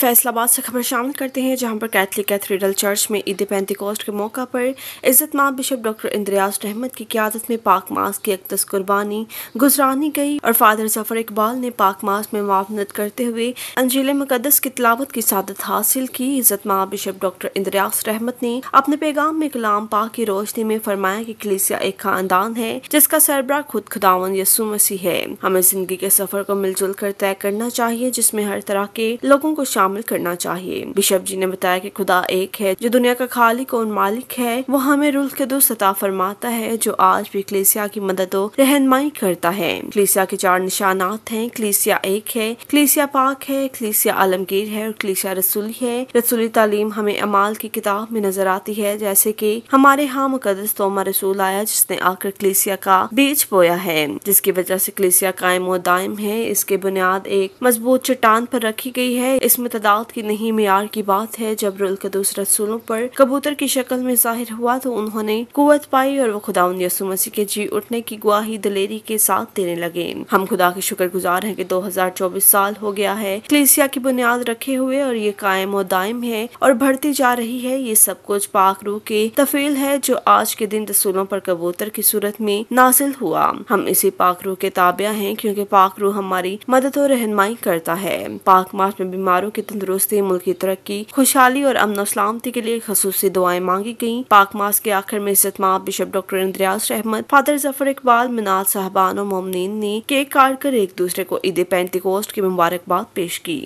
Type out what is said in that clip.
फैसलाबाद से खबर शामिल करते हैं जहां पर कैथलिक कैथेड्रल चर्च में ईद पेंतिकोस्ट के मौका पर इज्जतमान बिशप डॉक्टर इंद्रयास रहमत की क्यादत में पाक मास की अकदस कुर्बानी गुजरानी गई और फादर जफर इकबाल ने पाक मास में मुआवनत करते हुए अंजील मुकदस की तलावत की सादत हासिल की इज्जतमान बिशप डॉक्टर इंद्रयास रहमत ने अपने पैगाम में कलाम पाक की रोशनी में फरमाया की कलीसिया एक खानदान है जिसका सरबरा खुद खुदावन यसु मसीह है हमें जिंदगी के सफर को मिलजुल कर तय करना चाहिए जिसमे हर तरह के लोगों को शामिल शामिल करना चाहिए बिशप जी ने बताया कि खुदा एक है जो दुनिया का खालिक और मालिक है वो हमें रुल के दो सता फरमाता है जो आज भी कलेसिया की मदद रहनमाई करता है क्लेसिया के चार निशानात हैं क्लेसिया एक है क्लेसिया पाक है क्लेसिया आलमगीर है और क्लेसिया रसूली है रसूली तालीम हमें अमाल की किताब में नजर आती है जैसे कि हमारे यहाँ मुकदस तोमा रसूल आया जिसने आकर कलेसिया का बीज बोया है जिसकी वजह से कलेसिया कायम और दायम है इसके बुनियाद एक मजबूत चट्टान पर रखी गई है इसमें तादाद की नहीं मैार की बात है जब रुलकदूस रसूलों पर कबूतर की शक्ल में जाहिर हुआ तो उन्होंने कुत पाई और वो खुदा यसु मसीह के जी उठने की गुआही दलेरी के साथ देने लगे हम खुदा के शुक्र गुजार है की दो हजार चौबीस साल हो गया है क्लेसिया की बुनियाद रखे हुए और ये कायम और दायम है और बढ़ती जा रही है ये सब कुछ पाखरू के तफेल तफील है जो आज के दिन रसूलों पर कबूतर की सूरत में नासिल हुआ हम इसी पाखरू के ताबिया है क्यूँकी पाखरू हमारी मदद और रहनमाई करता है पाक मार्च में बीमारों की तंदरुस्ती मुल्क की तरक्की खुशहाली और अमन सलामती के लिए खसूस दुआएं मांगी गयी पाक मास के आखिर में इज्जतमाब bishop doctor Indriaz Ahmad father Zafar Iqbal Minal साहबान और मोमिन ने केक काट कर एक दूसरे को ईद पेंटिकोस्ट की मुबारकबाद पेश की